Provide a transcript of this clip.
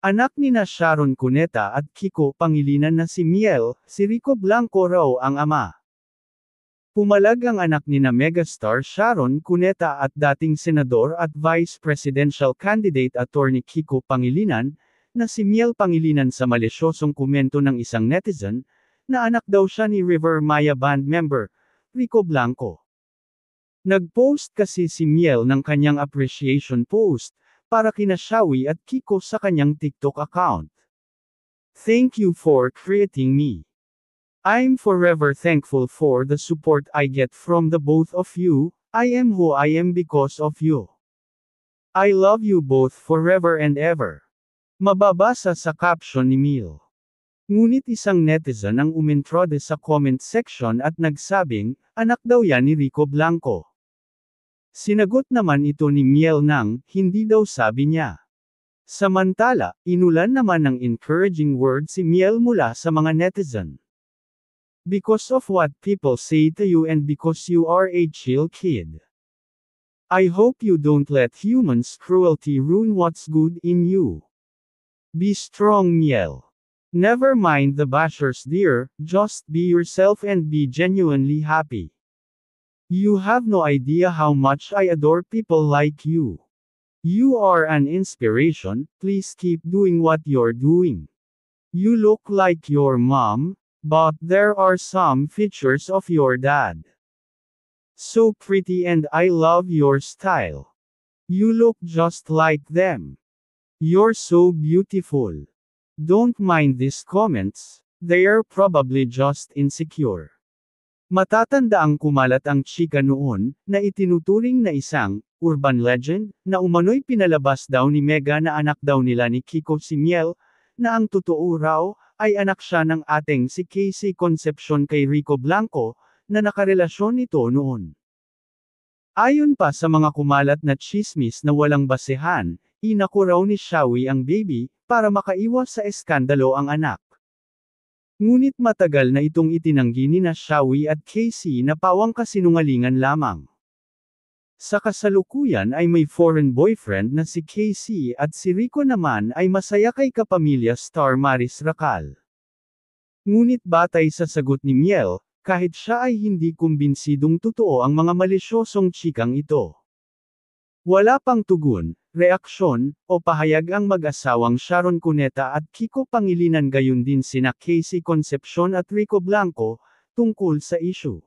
Anak ni na Sharon Cuneta at Kiko Pangilinan na si Miel, si Rico Blanco raw ang ama. Pumalag ang anak ni na megastar Sharon Cuneta at dating senador at vice presidential candidate attorney Kiko Pangilinan, na si Miel Pangilinan sa malisyosong komento ng isang netizen, na anak daw siya ni River Maya band member, Rico Blanco. Nag-post kasi si Miel ng kanyang appreciation post, para kina Shawi at Kiko sa kanyang TikTok account. Thank you for creating me. I'm forever thankful for the support I get from the both of you, I am who I am because of you. I love you both forever and ever. Mababasa sa caption ni Mil. Ngunit isang netizen ang umintrode sa comment section at nagsabing, anak daw yan ni Rico Blanco. Sinagot naman ito ni Miel nang, hindi daw sabi niya. Samantala, inulan naman ng encouraging word si Miel mula sa mga netizen. Because of what people say to you and because you are a chill kid. I hope you don't let humans' cruelty ruin what's good in you. Be strong Miel. Never mind the bashers dear, just be yourself and be genuinely happy. You have no idea how much I adore people like you. You are an inspiration, please keep doing what you're doing. You look like your mom, but there are some features of your dad. So pretty and I love your style. You look just like them. You're so beautiful. Don't mind these comments, they're probably just insecure. Matatandaang kumalat ang chika noon, na itinuturing na isang urban legend, na umano'y pinalabas daw ni Mega na anak daw nila ni Kiko si Miel, na ang totoo raw, ay anak siya ng ating si Casey Concepcion kay Rico Blanco, na nakarelasyon ito noon. Ayon pa sa mga kumalat na chismis na walang basehan, inako raw ni Shawi ang baby, para makaiwas sa eskandalo ang anak. Ngunit matagal na itong itinanggi ni na at Casey na pawang kasinungalingan lamang. Sa kasalukuyan ay may foreign boyfriend na si Casey at si Rico naman ay masaya kay kapamilya star Maris Racal. Ngunit batay sa sagot ni Miel, kahit siya ay hindi kumbinsidong totoo ang mga malisyosong chikang ito. Wala pang tugon, reaksyon, o pahayag ang mag-asawang Sharon Cuneta at Kiko Pangilinan gayon din sina Casey Concepcion at Rico Blanco, tungkol sa issue.